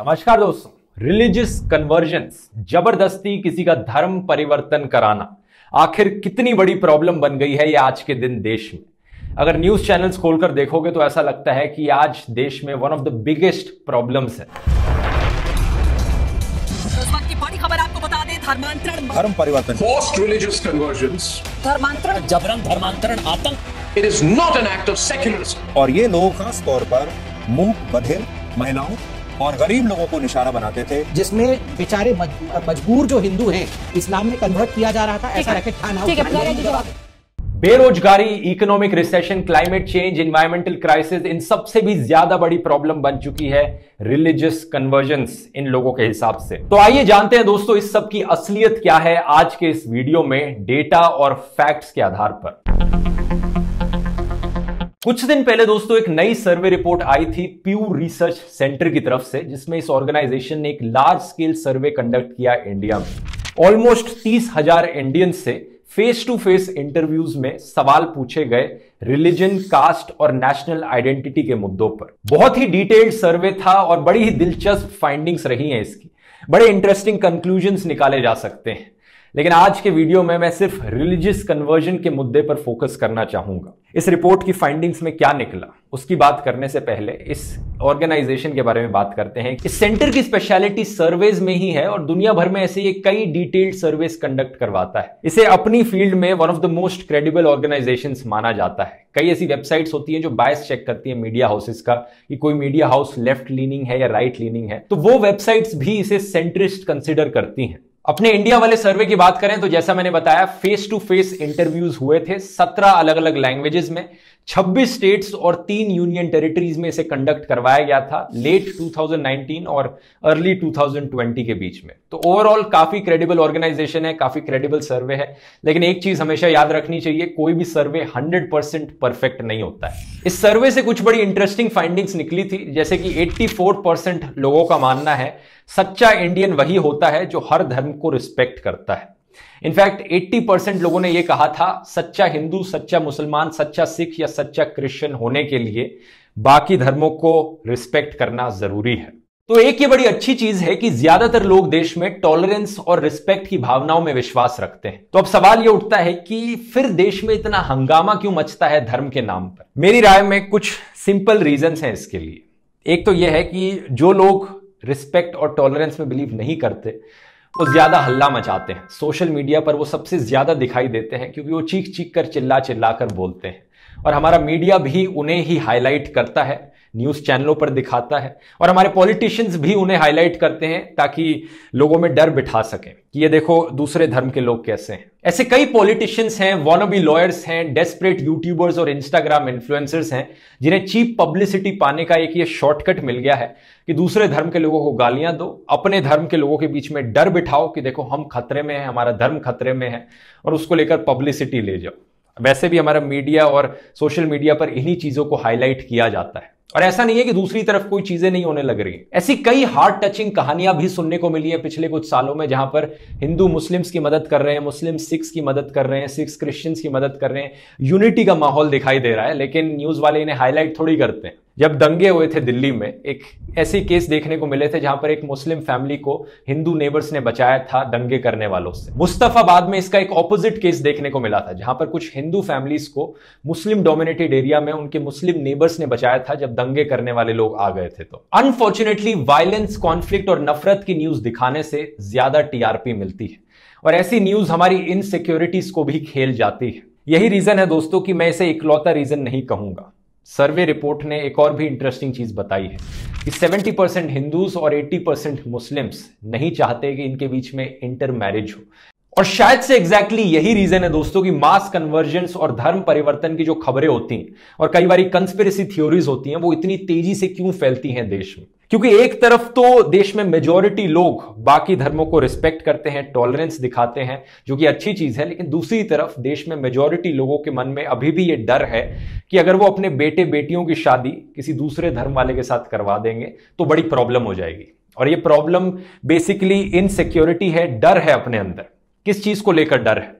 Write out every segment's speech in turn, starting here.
नमस्कार दोस्तों religious convergence जबरदस्ती किसी का धर्म परिवर्तन कराना आखिर कितनी बड़ी प्रॉब्लम बन गई है ये आज के दिन देश में अगर न्यूज चैनल्स खोलकर देखोगे तो ऐसा लगता है कि आज देश में one of the biggest problems है बड़ी खबर आपको बता दें धर्मांतरण धर्म परिवर्तन रिलीजियस धर्मांतरण जबरन धर्मांतरण आतंक it is not an act of secularism और ये लोग खास तौर पर मुंह बधिर महिलाओं और गरीब लोगों को निशाना बनाते थे जिसमें बेचारे मजबूर जो हिंदू हैं इस्लाम में कन्वर्ट किया जा रहा था ऐसा बेरोजगारी economic recession climate change environmental crisis इन सबसे भी ज्यादा बड़ी प्रॉब्लम बन चुकी है रिलीजियस कन्वर्जेंस इन लोगों के हिसाब से तो आइए जानते हैं दोस्तों इस सब की असलियत क्या है आज के इस वीडियो में डेटा और फैक्ट्स के आधार पर कुछ दिन पहले दोस्तों एक नई सर्वे रिपोर्ट आई थी प्यू रिसर्च सेंटर की तरफ से जिसमें इस ऑर्गेनाइजेशन ने एक लार्ज स्केल सर्वे कंडक्ट किया इंडिया में ऑलमोस्ट तीस हजार इंडियंस से फेस टू फेस इंटरव्यूज में सवाल पूछे गए रिलीजन कास्ट और नेशनल आइडेंटिटी के मुद्दों पर बहुत ही डिटेल्ड सर्वे था और बड़ी ही दिलचस्प फाइंडिंग्स रही हैं इसकी बड़े इंटरेस्टिंग कंक्लूजन निकाले जा सकते हैं लेकिन आज के वीडियो में मैं सिर्फ रिलीजियस कन्वर्जन के मुद्दे पर फोकस करना चाहूंगा इस रिपोर्ट की फाइंडिंग्स में क्या निकला उसकी बात करने से पहले इस ऑर्गेनाइजेशन के बारे में बात करते हैं इस सेंटर की स्पेशलिटी सर्वेज में ही है और दुनिया भर में ऐसे ये कई डिटेल्ड सर्वेज कंडक्ट करवाता है इसे अपनी फील्ड में one of the most credible organisation माना जाता है कई ऐसी वेबसाइट्स होती हैं जो बायस चेक करती है मीडिया हाउसेस का कि कोई मीडिया हाउस लेफ्ट लीनिंग है या राइट right लीनिंग है तो वो वेबसाइट्स भी इसे सेंट्रिस्ट कंसिडर करती हैं अपने इंडिया वाले सर्वे की बात करें तो जैसा मैंने बताया फेस टू फेस इंटरव्यूज हुए थे सत्रह अलग अलग लैंग्वेजेस में 26 स्टेट्स और तीन यूनियन टेरिटरीज में इसे कंडक्ट करवाया गया था लेट 2019 और अर्ली 2020 के बीच में तो ओवरऑल काफी क्रेडिबल ऑर्गेनाइजेशन है काफी क्रेडिबल सर्वे है लेकिन एक चीज हमेशा याद रखनी चाहिए कोई भी सर्वे 100% परफेक्ट नहीं होता है इस सर्वे से कुछ बड़ी इंटरेस्टिंग फाइंडिंग्स निकली थी जैसे कि 84% लोगों का मानना है सच्चा इंडियन वही होता है जो हर धर्म को रिस्पेक्ट करता है इनफैक्ट 80 परसेंट लोगों ने यह कहा था सच्चा हिंदू सच्चा मुसलमान सच्चा सिख या सच्चा क्रिश्चियन होने के लिए बाकी धर्मों को रिस्पेक्ट करना जरूरी है तो एक ये बड़ी अच्छी चीज है कि ज्यादातर लोग देश में टॉलरेंस और रिस्पेक्ट की भावनाओं में विश्वास रखते हैं तो अब सवाल ये उठता है कि फिर देश में इतना हंगामा क्यों मचता है धर्म के नाम पर मेरी राय में कुछ सिंपल रीजन हैं इसके लिए एक तो यह है कि जो लोग रिस्पेक्ट और टॉलरेंस में बिलीव नहीं करते वो तो ज्यादा हल्ला मचाते हैं सोशल मीडिया पर वो सबसे ज्यादा दिखाई देते हैं क्योंकि वो चीख चीख कर चिल्ला चिल्ला कर बोलते हैं और हमारा मीडिया भी उन्हें ही हाईलाइट करता है न्यूज चैनलों पर दिखाता है और हमारे पॉलिटिशियंस भी उन्हें हाईलाइट करते हैं ताकि लोगों में डर बिठा सकें कि ये देखो दूसरे धर्म के लोग कैसे हैं ऐसे कई पॉलिटिशियंस हैं वॉनबी लॉयर्स हैं डेस्परेट यूट्यूबर्स और इंस्टाग्राम इन्फ्लुएंसर्स हैं जिन्हें चीप पब्लिसिटी पाने का एक ये शॉर्टकट मिल गया है कि दूसरे धर्म के लोगों को गालियां दो अपने धर्म के लोगों के बीच में डर बिठाओ कि देखो हम खतरे में हैं हमारा धर्म खतरे में है और उसको लेकर पब्लिसिटी ले जाओ वैसे भी हमारा मीडिया और सोशल मीडिया पर इन्हीं चीज़ों को हाईलाइट किया जाता है और ऐसा नहीं है कि दूसरी तरफ कोई चीजें नहीं होने लग रही ऐसी कई हार्ट टचिंग कहानियां भी सुनने को मिली है पिछले कुछ सालों में जहां पर हिंदू मुस्लिम्स की मदद कर रहे हैं मुस्लिम सिख्स की मदद कर रहे हैं सिख्स क्रिश्चियंस की मदद कर रहे हैं यूनिटी का माहौल दिखाई दे रहा है लेकिन न्यूज वाले इन्हें हाईलाइट थोड़ी करते हैं जब दंगे हुए थे दिल्ली में एक ऐसे केस देखने को मिले थे जहां पर एक मुस्लिम फैमिली को हिंदू नेबर्स ने बचाया था दंगे करने वालों से मुस्तफाबाद में इसका एक ऑपोजिट केस देखने को मिला था जहां पर कुछ हिंदू फैमिलीज को मुस्लिम डोमिनेटेड एरिया में उनके मुस्लिम नेबर्स ने बचाया था जब दंगे करने वाले लोग आ गए थे तो अनफॉर्चुनेटली वायलेंस कॉन्फ्लिक्ट और नफरत की न्यूज दिखाने से ज्यादा टीआरपी मिलती है और ऐसी न्यूज हमारी इनसिक्योरिटीज को भी खेल जाती है यही रीजन है दोस्तों कि मैं इसे इकलौता रीजन नहीं कहूंगा सर्वे रिपोर्ट ने एक और भी इंटरेस्टिंग चीज़ बताई है कि 70 परसेंट हिंदूज और 80 परसेंट मुस्लिम्स नहीं चाहते कि इनके बीच में इंटर मैरिज हो और शायद से एग्जैक्टली exactly यही रीजन है दोस्तों कि मास कन्वर्जेंस और धर्म परिवर्तन की जो खबरें होती हैं और कई बार कंस्पिरेसी थ्योरीज होती हैं वो इतनी तेजी से क्यों फैलती हैं देश में क्योंकि एक तरफ तो देश में मेजोरिटी लोग बाकी धर्मों को रिस्पेक्ट करते हैं टॉलरेंस दिखाते हैं जो कि अच्छी चीज है लेकिन दूसरी तरफ देश में मेजोरिटी लोगों के मन में अभी भी ये डर है कि अगर वो अपने बेटे बेटियों की शादी किसी दूसरे धर्म वाले के साथ करवा देंगे तो बड़ी प्रॉब्लम हो जाएगी और ये प्रॉब्लम बेसिकली इनसिक्योरिटी है डर है अपने अंदर किस चीज को लेकर डर है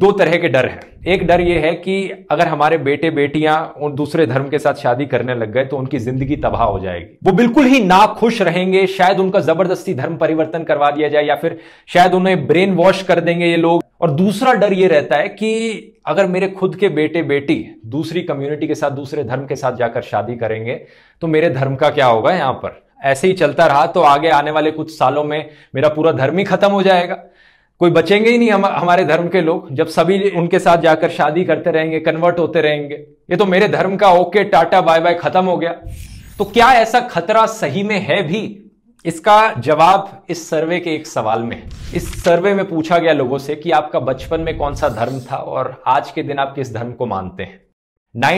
दो तरह के डर हैं एक डर ये है कि अगर हमारे बेटे बेटियां उन दूसरे धर्म के साथ शादी करने लग गए तो उनकी जिंदगी तबाह हो जाएगी वो बिल्कुल ही ना खुश रहेंगे शायद उनका जबरदस्ती धर्म परिवर्तन करवा दिया जाए या फिर शायद उन्हें ब्रेन वॉश कर देंगे ये लोग और दूसरा डर ये रहता है कि अगर मेरे खुद के बेटे बेटी दूसरी कम्युनिटी के साथ दूसरे धर्म के साथ जाकर शादी करेंगे तो मेरे धर्म का क्या होगा यहां पर ऐसे ही चलता रहा तो आगे आने वाले कुछ सालों में मेरा पूरा धर्म ही खत्म हो जाएगा कोई बचेंगे ही नहीं हम हमारे धर्म के लोग जब सभी उनके साथ जाकर शादी करते रहेंगे कन्वर्ट होते रहेंगे ये तो मेरे धर्म का ओके टाटा बाय बाय खत्म हो गया तो क्या ऐसा खतरा सही में है भी इसका जवाब इस सर्वे के एक सवाल में है इस सर्वे में पूछा गया लोगों से कि आपका बचपन में कौन सा धर्म था और आज के दिन आप किस धर्म को मानते हैं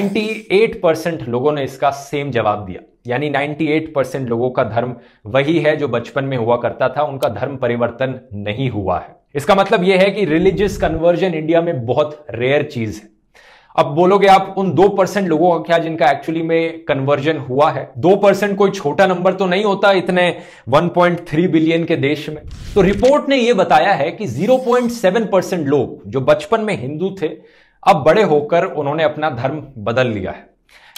98 परसेंट लोगों ने इसका सेम जवाब दिया यानी 98 परसेंट लोगों का धर्म वही है जो बचपन में हुआ करता था उनका धर्म परिवर्तन नहीं हुआ है इसका मतलब यह है कि रिलीजियस कन्वर्जन इंडिया में बहुत रेयर चीज है अब बोलोगे आप उन दो परसेंट लोगों का क्या जिनका एक्चुअली में कन्वर्जन हुआ है दो परसेंट कोई छोटा नंबर तो नहीं होता इतने 1.3 बिलियन के देश में तो रिपोर्ट ने यह बताया है कि 0.7 परसेंट लोग जो बचपन में हिंदू थे अब बड़े होकर उन्होंने अपना धर्म बदल लिया है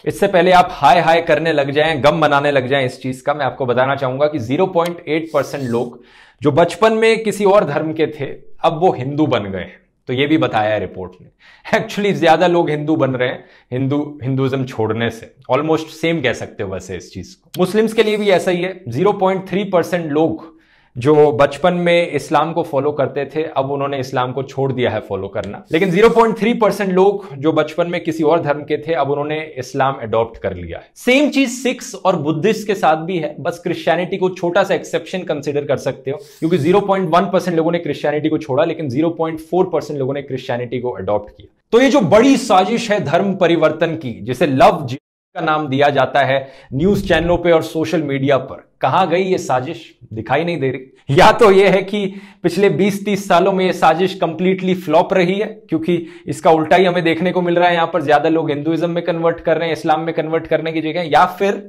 इससे पहले आप हाय हाय करने लग जाएं गम मनाने लग जाएं इस चीज का मैं आपको बताना चाहूंगा कि 0.8 परसेंट लोग जो बचपन में किसी और धर्म के थे अब वो हिंदू बन गए हैं तो ये भी बताया है रिपोर्ट ने एक्चुअली ज्यादा लोग हिंदू बन रहे हैं हिंदू हिंदुज्म छोड़ने से ऑलमोस्ट सेम कह सकते हो वैसे इस चीज को मुस्लिम्स के लिए भी ऐसा ही है जीरो पॉइंट थ्री परसेंट लोग जो बचपन में इस्लाम को फॉलो करते थे अब उन्होंने इस्लाम को छोड़ दिया है फॉलो करना लेकिन 0.3 परसेंट लोग जो बचपन में किसी और धर्म के थे अब उन्होंने इस्लाम अडॉप्ट कर लिया है सेम चीज सिक्स और बुद्धिस्ट के साथ भी है बस क्रिश्चियनिटी को छोटा सा एक्सेप्शन कंसिडर कर सकते हो क्योंकि जीरो परसेंट लोगों ने क्रिश्चियनिटी को छोड़ा लेकिन जीरो परसेंट लोगों ने क्रिश्चियनिटी को अडॉप्ट किया तो ये जो बड़ी साजिश है धर्म परिवर्तन की जिसे लव का नाम दिया जाता है न्यूज चैनलों पे और सोशल मीडिया पर कहां गई ये साजिश दिखाई नहीं दे रही या तो ये है कि पिछले 20-30 सालों में ये साजिश कंप्लीटली फ्लॉप रही है क्योंकि इसका उल्टा ही हमें देखने को मिल रहा है यहां पर ज्यादा लोग हिंदुइज्म में कन्वर्ट कर रहे हैं इस्लाम में कन्वर्ट करने की जगह या फिर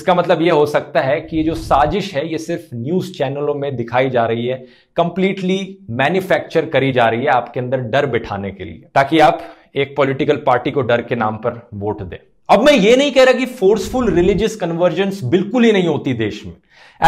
इसका मतलब यह हो सकता है कि ये जो साजिश है ये सिर्फ न्यूज चैनलों में दिखाई जा रही है कंप्लीटली मैन्युफैक्चर करी जा रही है आपके अंदर डर बिठाने के लिए ताकि आप एक पॉलिटिकल पार्टी को डर के नाम पर वोट दें अब मैं ये नहीं कह रहा कि फोर्सफुल रिलीजियस कन्वर्जन बिल्कुल ही नहीं होती देश में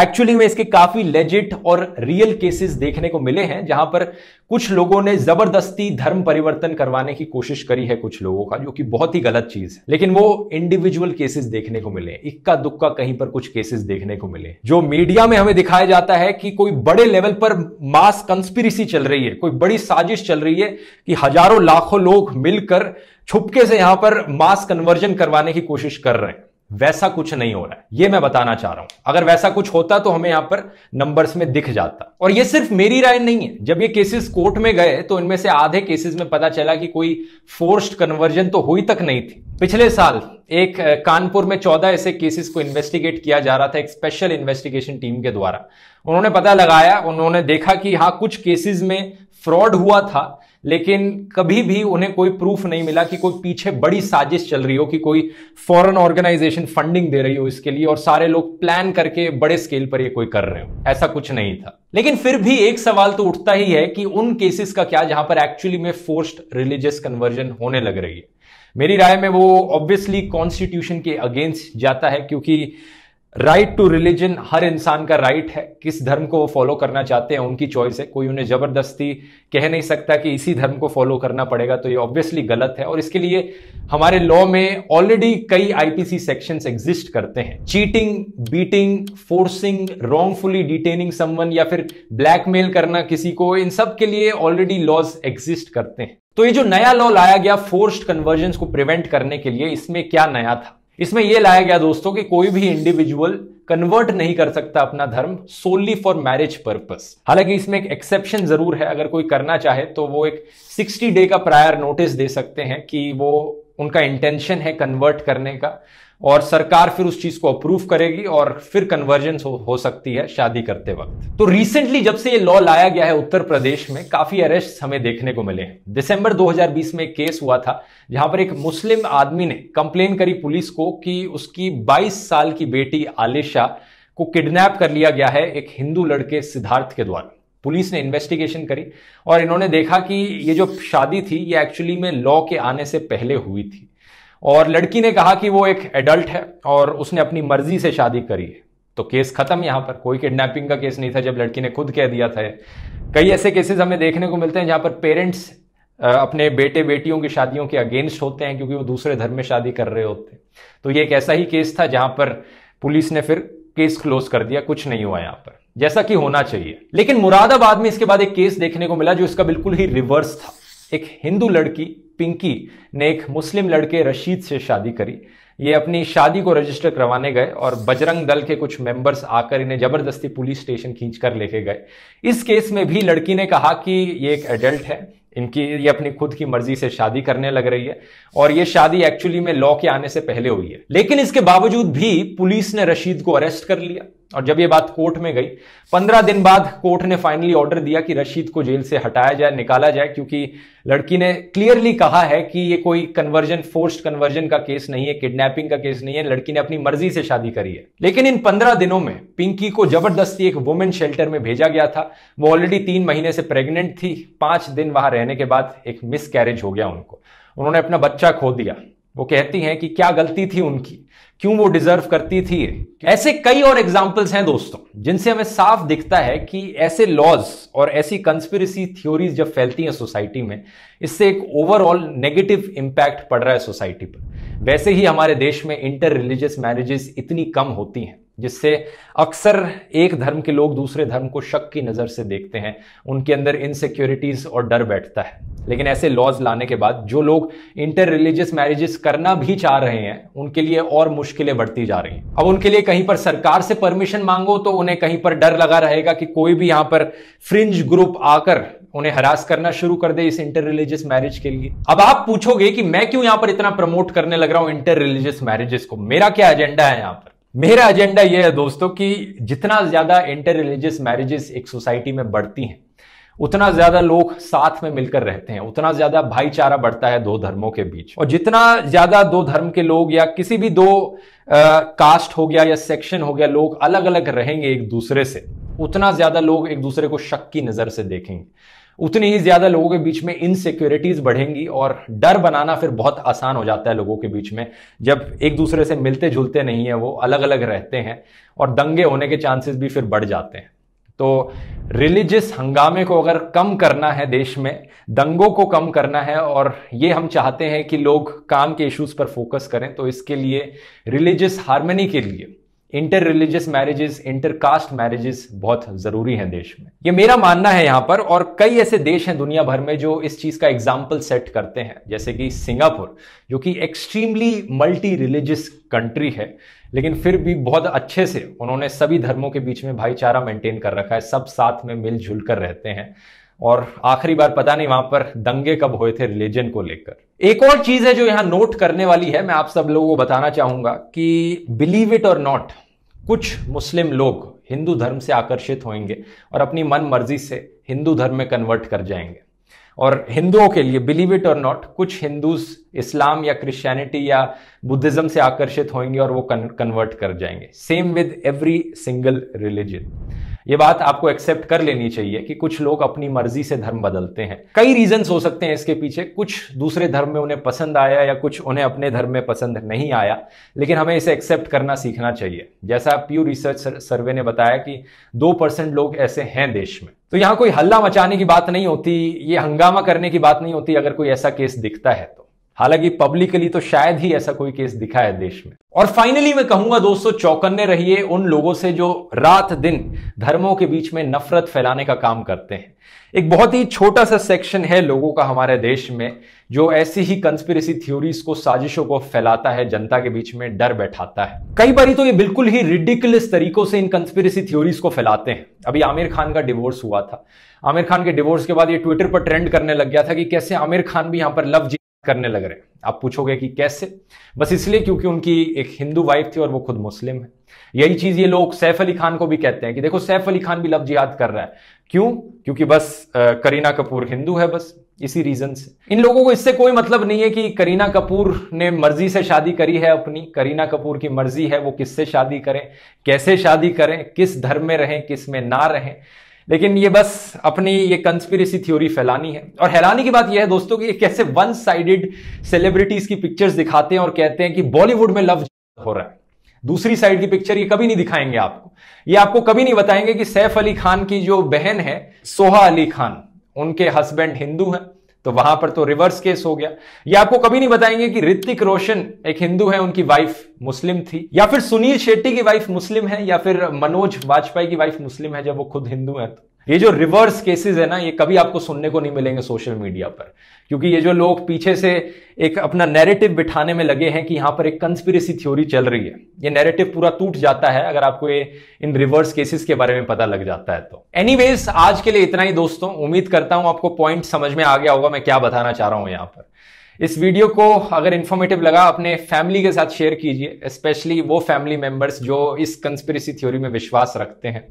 एक्चुअली में इसके काफी लेजिट और रियल केसेस देखने को मिले हैं जहां पर कुछ लोगों ने जबरदस्ती धर्म परिवर्तन करवाने की कोशिश करी है कुछ लोगों का जो कि बहुत ही गलत चीज है लेकिन वो इंडिविजुअल केसेस देखने को मिले इक्का दुक्का कहीं पर कुछ केसेस देखने को मिले जो मीडिया में हमें दिखाया जाता है कि कोई बड़े लेवल पर मास कंस्पिरसी चल रही है कोई बड़ी साजिश चल रही है कि हजारों लाखों लोग मिलकर छुपके से यहां पर मास कन्वर्जन करवाने की कोशिश कर रहे हैं वैसा कुछ नहीं हो रहा है यह मैं बताना चाह रहा हूं अगर वैसा कुछ होता तो हमें यहां पर नंबर्स में दिख जाता और यह सिर्फ मेरी राय नहीं है जब ये केसेस कोर्ट में गए तो इनमें से आधे केसेस में पता चला कि कोई फोर्स्ड कन्वर्जन तो हुई तक नहीं थी पिछले साल एक कानपुर में चौदह ऐसे केसेस को इन्वेस्टिगेट किया जा रहा था एक स्पेशल इन्वेस्टिगेशन टीम के द्वारा उन्होंने पता लगाया उन्होंने देखा कि हाँ कुछ केसेस में फ्रॉड हुआ था लेकिन कभी भी उन्हें कोई प्रूफ नहीं मिला कि कोई पीछे बड़ी साजिश चल रही हो कि कोई फॉरेन ऑर्गेनाइजेशन फंडिंग दे रही हो इसके लिए और सारे लोग प्लान करके बड़े स्केल पर ये कोई कर रहे हो ऐसा कुछ नहीं था लेकिन फिर भी एक सवाल तो उठता ही है कि उन केसेस का क्या जहां पर एक्चुअली में फोर्स्ड रिलीजियस कन्वर्जन होने लग रही है मेरी राय में वो ऑब्वियसली कॉन्स्टिट्यूशन के अगेंस्ट जाता है क्योंकि राइट टू रिलीजन हर इंसान का राइट right है किस धर्म को वो फॉलो करना चाहते हैं उनकी चॉइस है कोई उन्हें ज़बरदस्ती कह नहीं सकता कि इसी धर्म को फॉलो करना पड़ेगा तो ये ऑब्वियसली गलत है और इसके लिए हमारे लॉ में ऑलरेडी कई आईपीसी सेक्शंस एग्जिस्ट करते हैं cheating beating forcing wrongfully detaining someone या फिर ब्लैकमेल करना किसी को इन सब के लिए ऑलरेडी लॉज एग्जिस्ट करते हैं तो ये जो नया लॉ लाया गया फोर्स्ड कन्वर्जन को प्रिवेंट करने के लिए इसमें क्या नया था इसमें यह लाया गया दोस्तों कि कोई भी इंडिविजुअल कन्वर्ट नहीं कर सकता अपना धर्म सोनली फॉर मैरिज पर्पस हालांकि इसमें एक एक्सेप्शन जरूर है अगर कोई करना चाहे तो वो एक 60 डे का प्रायर नोटिस दे सकते हैं कि वो उनका इंटेंशन है कन्वर्ट करने का और सरकार फिर उस चीज को अप्रूव करेगी और फिर कन्वर्जेंस हो, हो सकती है शादी करते वक्त तो रिसेंटली जब से ये लॉ लाया गया है उत्तर प्रदेश में काफी अरेस्ट हमें देखने को मिले हैं दिसंबर 2020 में एक केस हुआ था जहां पर एक मुस्लिम आदमी ने कंप्लेन करी पुलिस को कि उसकी 22 साल की बेटी आलिशा को किडनैप कर लिया गया है एक हिंदू लड़के सिद्धार्थ के द्वारा पुलिस ने इन्वेस्टिगेशन करी और इन्होंने देखा कि ये जो शादी थी ये एक्चुअली में लॉ के आने से पहले हुई थी और लड़की ने कहा कि वो एक एडल्ट है और उसने अपनी मर्जी से शादी करी है तो केस खत्म यहां पर कोई किडनैपिंग का केस नहीं था जब लड़की ने खुद कह दिया था कई ऐसे केसेस हमें देखने को मिलते हैं जहां पर पेरेंट्स अपने बेटे बेटियों की शादियों के अगेंस्ट होते हैं क्योंकि वो दूसरे धर्म में शादी कर रहे होते हैं तो ये एक ऐसा ही केस था जहां पर पुलिस ने फिर केस क्लोज कर दिया कुछ नहीं हुआ यहां पर जैसा कि होना चाहिए लेकिन मुरादाबाद में इसके बाद एक केस देखने को मिला जो इसका बिल्कुल ही रिवर्स था एक हिंदू लड़की पिंकी ने एक मुस्लिम लड़के रशीद से शादी करी ये अपनी शादी को रजिस्टर करवाने गए और बजरंग दल के कुछ मेंबर्स आकर इन्हें जबरदस्ती पुलिस स्टेशन खींच कर लेके गए इस केस में भी लड़की ने कहा कि ये एक एडल्ट है इनकी ये अपनी खुद की मर्जी से शादी करने लग रही है और ये शादी एक्चुअली में लॉ के आने से पहले हुई है लेकिन इसके बावजूद भी पुलिस ने रशीद को अरेस्ट कर लिया और जब ये बात कोर्ट में गई पंद्रह दिन बाद कोर्ट ने फाइनली ऑर्डर दिया कि रशीद को जेल से हटाया जाए निकाला जाए क्योंकि लड़की ने क्लियरली कहा है कि ये कोई कन्वर्जन फोर्स्ड कन्वर्जन का केस नहीं है किडनैपिंग का केस नहीं है लड़की ने अपनी मर्जी से शादी करी है लेकिन इन पंद्रह दिनों में पिंकी को जबरदस्ती एक वुमेन शेल्टर में भेजा गया था वो ऑलरेडी तीन महीने से प्रेग्नेंट थी पांच दिन वहां रहने के बाद एक मिस हो गया उनको उन्होंने अपना बच्चा खो दिया वो कहती हैं कि क्या गलती थी उनकी क्यों वो डिजर्व करती थी ऐसे कई और एग्जाम्पल्स हैं दोस्तों जिनसे हमें साफ दिखता है कि ऐसे लॉज और ऐसी कंस्पिरसी थ्योरीज जब फैलती हैं सोसाइटी में इससे एक ओवरऑल नेगेटिव इम्पैक्ट पड़ रहा है सोसाइटी पर वैसे ही हमारे देश में इंटर रिलीजियस मैरिजेस इतनी कम होती हैं जिससे अक्सर एक धर्म के लोग दूसरे धर्म को शक की नज़र से देखते हैं उनके अंदर इनसिक्योरिटीज़ और डर बैठता है लेकिन ऐसे लॉज लाने के बाद जो लोग इंटर रिलीजियस मैरिजेस करना भी चाह रहे हैं उनके लिए और मुश्किलें बढ़ती जा रही हैं अब उनके लिए कहीं पर सरकार से परमिशन मांगो तो उन्हें कहीं पर डर लगा रहेगा कि कोई भी यहाँ पर फ्रिंज ग्रुप आकर उन्हें हरास करना शुरू कर दे इस इंटर रिलीजियस मैरिज के लिए अब आप पूछोगे कि मैं क्यों यहाँ पर इतना प्रमोट करने लग रहा हूँ इंटर रिलीजियस मैरिजेस को मेरा क्या एजेंडा है यहाँ पर मेरा एजेंडा यह है दोस्तों कि जितना ज्यादा इंटर रिलीजियस मैरिजेस एक सोसाइटी में बढ़ती हैं उतना ज्यादा लोग साथ में मिलकर रहते हैं उतना ज्यादा भाईचारा बढ़ता है दो धर्मों के बीच और जितना ज्यादा दो धर्म के लोग या किसी भी दो आ, कास्ट हो गया या सेक्शन हो गया लोग अलग अलग रहेंगे एक दूसरे से उतना ज्यादा लोग एक दूसरे को शक की नजर से देखेंगे उतनी ही ज्यादा लोगों के बीच में इनसिक्योरिटीज बढ़ेंगी और डर बनाना फिर बहुत आसान हो जाता है लोगों के बीच में जब एक दूसरे से मिलते जुलते नहीं है वो अलग अलग रहते हैं और दंगे होने के चांसेस भी फिर बढ़ जाते हैं तो रिलीजियस हंगामे को अगर कम करना है देश में दंगों को कम करना है और ये हम चाहते हैं कि लोग काम के इश्यूज पर फोकस करें तो इसके लिए रिलीजियस हारमनी के लिए inter religious marriages inter caste marriages बहुत जरूरी हैं देश में ये मेरा मानना है यहां पर और कई ऐसे देश हैं दुनिया भर में जो इस चीज़ का एग्जाम्पल सेट करते हैं जैसे कि सिंगापुर जो कि एक्सट्रीमली मल्टी रिलीजियस कंट्री है लेकिन फिर भी बहुत अच्छे से उन्होंने सभी धर्मों के बीच में भाईचारा मेंटेन कर रखा है सब साथ में मिलजुल कर रहते हैं और आखिरी बार पता नहीं वहां पर दंगे कब हुए थे रिलीजन को लेकर एक और चीज है जो यहां नोट करने वाली है मैं आप सब लोगों को बताना चाहूंगा कि बिलीव इट और नॉट कुछ मुस्लिम लोग हिंदू धर्म से आकर्षित होंगे और अपनी मन मर्जी से हिंदू धर्म में कन्वर्ट कर जाएंगे और हिंदुओं के लिए बिलीव इट और नॉट कुछ हिंदूज इस्लाम या क्रिश्चियनिटी या बुद्धिज्म से आकर्षित होंगे और वो कन्वर्ट कर जाएंगे same with every single religion ये बात आपको एक्सेप्ट कर लेनी चाहिए कि कुछ लोग अपनी मर्जी से धर्म बदलते हैं कई रीजन हो सकते हैं इसके पीछे कुछ दूसरे धर्म में उन्हें पसंद आया या कुछ उन्हें अपने धर्म में पसंद नहीं आया लेकिन हमें इसे एक्सेप्ट करना सीखना चाहिए जैसा प्यू रिसर्च सर्वे ने बताया कि दो परसेंट लोग ऐसे हैं देश में तो यहां कोई हल्ला मचाने की बात नहीं होती ये हंगामा करने की बात नहीं होती अगर कोई ऐसा केस दिखता है तो हालांकि पब्लिकली तो शायद ही ऐसा कोई केस दिखा है देश में और फाइनली मैं कहूंगा दोस्तों चौकन्ने रहिए उन लोगों से जो रात दिन धर्मों के बीच में नफरत फैलाने का काम करते हैं एक बहुत ही छोटा सा सेक्शन है लोगों का हमारे देश में जो ऐसी ही कंस्पिरेसी थ्योरीज को साजिशों को फैलाता है जनता के बीच में डर बैठाता है कई बार तो ये बिल्कुल ही रिडिकुलस तरीकों से इन कंस्पिरेसी थ्योरीज को फैलाते हैं अभी आमिर खान का डिवोर्स हुआ था आमिर खान के डिवोर्स के बाद ये ट्विटर पर ट्रेंड करने लग गया था कि कैसे आमिर खान भी यहां पर लव जी करने लग रहे हैं आप पूछोगे कि कैसे बस इसलिए क्योंकि उनकी एक हिंदू वाइफ थी और वो खुद मुस्लिम है यही चीज ये लोग सैफ अली खान को भी कहते हैं कि देखो सैफ अली खान भी लफ्ज याद कर रहा है क्यों क्योंकि बस करीना कपूर हिंदू है बस इसी रीजन से इन लोगों को इससे कोई मतलब नहीं है कि करीना कपूर ने मर्जी से शादी करी है अपनी करीना कपूर की मर्जी है वो किससे शादी करें कैसे शादी करें किस धर्म में रहें किस में ना रहें लेकिन ये बस अपनी ये कंस्पिरेसी थ्योरी फैलानी है और हैरानी की बात यह है दोस्तों कि कैसे वन साइडेड सेलिब्रिटीज की पिक्चर्स दिखाते हैं और कहते हैं कि बॉलीवुड में लव हो रहा है दूसरी साइड की पिक्चर ये कभी नहीं दिखाएंगे आपको ये आपको कभी नहीं बताएंगे कि सैफ अली खान की जो बहन है सोहा अली खान उनके हस्बैंड हिंदू हैं तो वहां पर तो रिवर्स केस हो गया या आपको कभी नहीं बताएंगे कि ऋतिक रोशन एक हिंदू है उनकी वाइफ मुस्लिम थी या फिर सुनील शेट्टी की वाइफ मुस्लिम है या फिर मनोज वाजपेयी की वाइफ मुस्लिम है जब वो खुद हिंदू है तो ये जो रिवर्स केसेस है ना ये कभी आपको सुनने को नहीं मिलेंगे सोशल मीडिया पर क्योंकि ये जो लोग पीछे से एक अपना नैरेटिव बिठाने में लगे हैं कि यहां पर एक कंस्पिरेसी थ्योरी चल रही है ये नैरेटिव पूरा टूट जाता है अगर आपको ये इन रिवर्स केसेस के बारे में पता लग जाता है तो एनीवेज आज के लिए इतना ही दोस्तों उम्मीद करता हूं आपको पॉइंट समझ में आ गया होगा मैं क्या बताना चाह रहा हूं यहां पर इस वीडियो को अगर इन्फॉर्मेटिव लगा अपने फैमिली के साथ शेयर कीजिए स्पेशली वो फैमिली मेंबर्स जो इस कंस्पिरेसी थ्योरी में विश्वास रखते हैं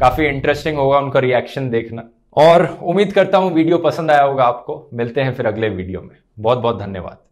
काफ़ी इंटरेस्टिंग होगा उनका रिएक्शन देखना और उम्मीद करता हूँ वीडियो पसंद आया होगा आपको मिलते हैं फिर अगले वीडियो में बहुत बहुत धन्यवाद